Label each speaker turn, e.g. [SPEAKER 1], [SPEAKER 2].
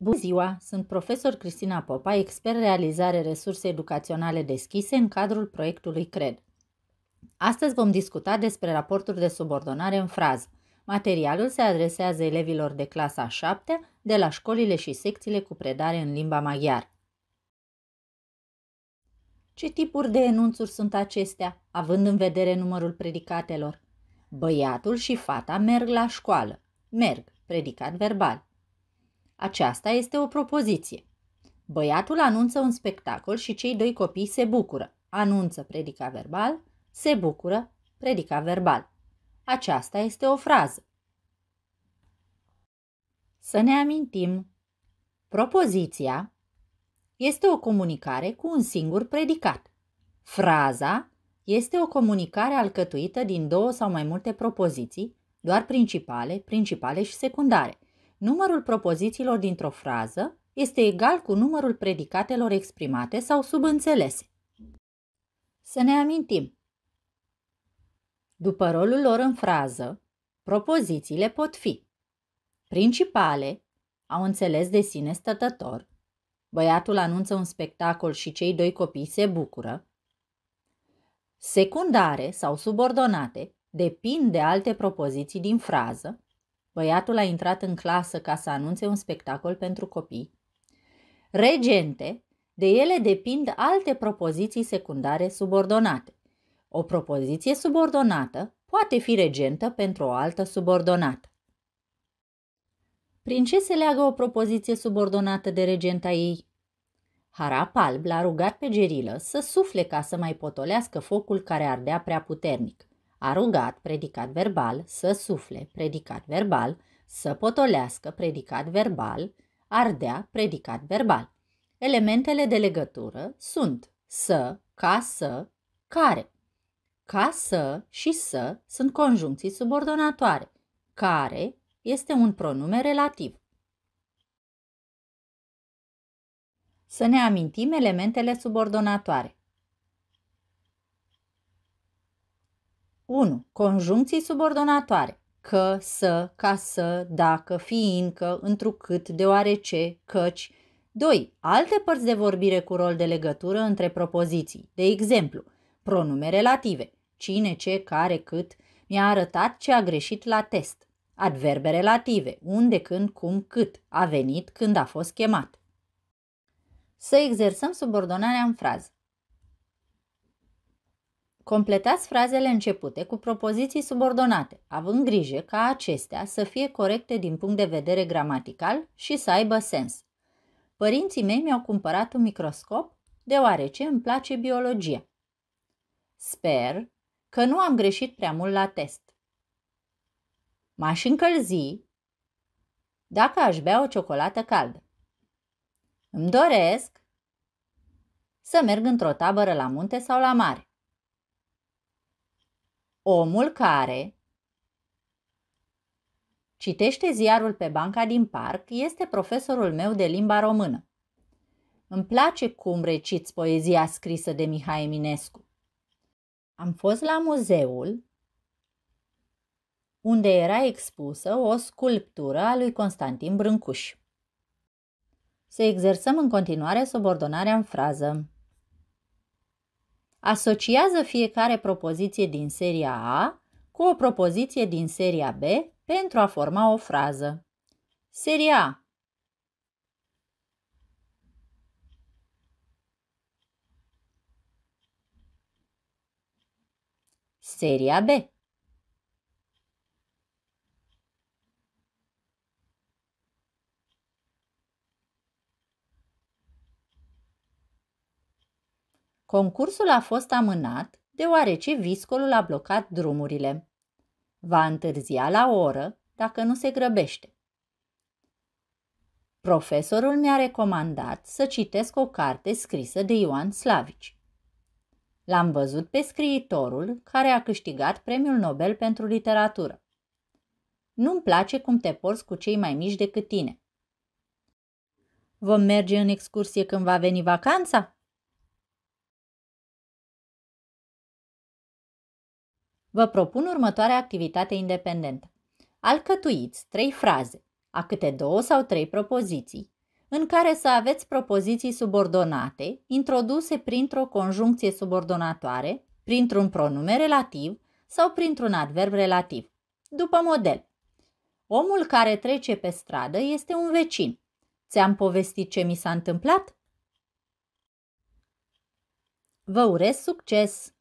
[SPEAKER 1] Bună ziua! Sunt profesor Cristina Popa, expert realizare resurse educaționale deschise în cadrul proiectului CRED. Astăzi vom discuta despre raportul de subordonare în frază. Materialul se adresează elevilor de clasa 7 de la școlile și secțiile cu predare în limba maghiară. Ce tipuri de enunțuri sunt acestea, având în vedere numărul predicatelor? Băiatul și fata merg la școală. Merg, predicat verbal. Aceasta este o propoziție. Băiatul anunță un spectacol și cei doi copii se bucură. Anunță predica verbal, se bucură predica verbal. Aceasta este o frază. Să ne amintim. Propoziția este o comunicare cu un singur predicat. Fraza este o comunicare alcătuită din două sau mai multe propoziții, doar principale, principale și secundare – numărul propozițiilor dintr-o frază este egal cu numărul predicatelor exprimate sau subînțelese. Să ne amintim. După rolul lor în frază, propozițiile pot fi principale, au înțeles de sine stătător, băiatul anunță un spectacol și cei doi copii se bucură, secundare sau subordonate, depind de alte propoziții din frază, Băiatul a intrat în clasă ca să anunțe un spectacol pentru copii. Regente, de ele depind alte propoziții secundare subordonate. O propoziție subordonată poate fi regentă pentru o altă subordonată. Prin ce se leagă o propoziție subordonată de regenta ei? Harap alb l-a rugat pe Gerilă să sufle ca să mai potolească focul care ardea prea puternic – a rugat, predicat verbal, să sufle, predicat verbal, să potolească, predicat verbal, ardea, predicat verbal. Elementele de legătură sunt să, ca să, care. Ca să și să sunt conjuncții subordonatoare. Care este un pronume relativ. Să ne amintim elementele subordonatoare. 1. Conjuncții subordonatoare. Că, să, ca să, dacă, fiindcă, întrucât, deoarece, căci. 2. Alte părți de vorbire cu rol de legătură între propoziții. De exemplu, pronume relative. Cine, ce, care, cât. Mi-a arătat ce a greșit la test. Adverbe relative. Unde, când, cum, cât. A venit, când a fost chemat. Să exersăm subordonarea în frază. Completați frazele începute cu propoziții subordonate, având grijă ca acestea să fie corecte din punct de vedere gramatical și să aibă sens. Părinții mei mi-au cumpărat un microscop deoarece îmi place biologia. Sper că nu am greșit prea mult la test. M-aș încălzi dacă aș bea o ciocolată caldă. Îmi doresc să merg într-o tabără la munte sau la mare omul care citește ziarul pe banca din parc este profesorul meu de limba română. Îmi place cum reciți poezia scrisă de Mihai Eminescu. Am fost la muzeul unde era expusă o sculptură a lui Constantin Brâncuș. Să exersăm în continuare subordonarea în frază. Asociază fiecare propoziție din seria A cu o propoziție din seria B pentru a forma o frază. Seria A Seria B Concursul a fost amânat deoarece viscolul a blocat drumurile. Va întârzia la o oră dacă nu se grăbește. Profesorul mi-a recomandat să citesc o carte scrisă de Ioan Slavici. L-am văzut pe scriitorul care a câștigat premiul Nobel pentru literatură. Nu-mi place cum te porți cu cei mai mici decât tine. Vom merge în excursie când va veni vacanța? Vă propun următoarea activitate independentă. Alcătuiți trei fraze, a câte două sau trei propoziții, în care să aveți propoziții subordonate introduse printr-o conjuncție subordonatoare, printr-un pronume relativ sau printr-un adverb relativ. După model, omul care trece pe stradă este un vecin. Ți-am povestit ce mi s-a întâmplat? Vă urez succes!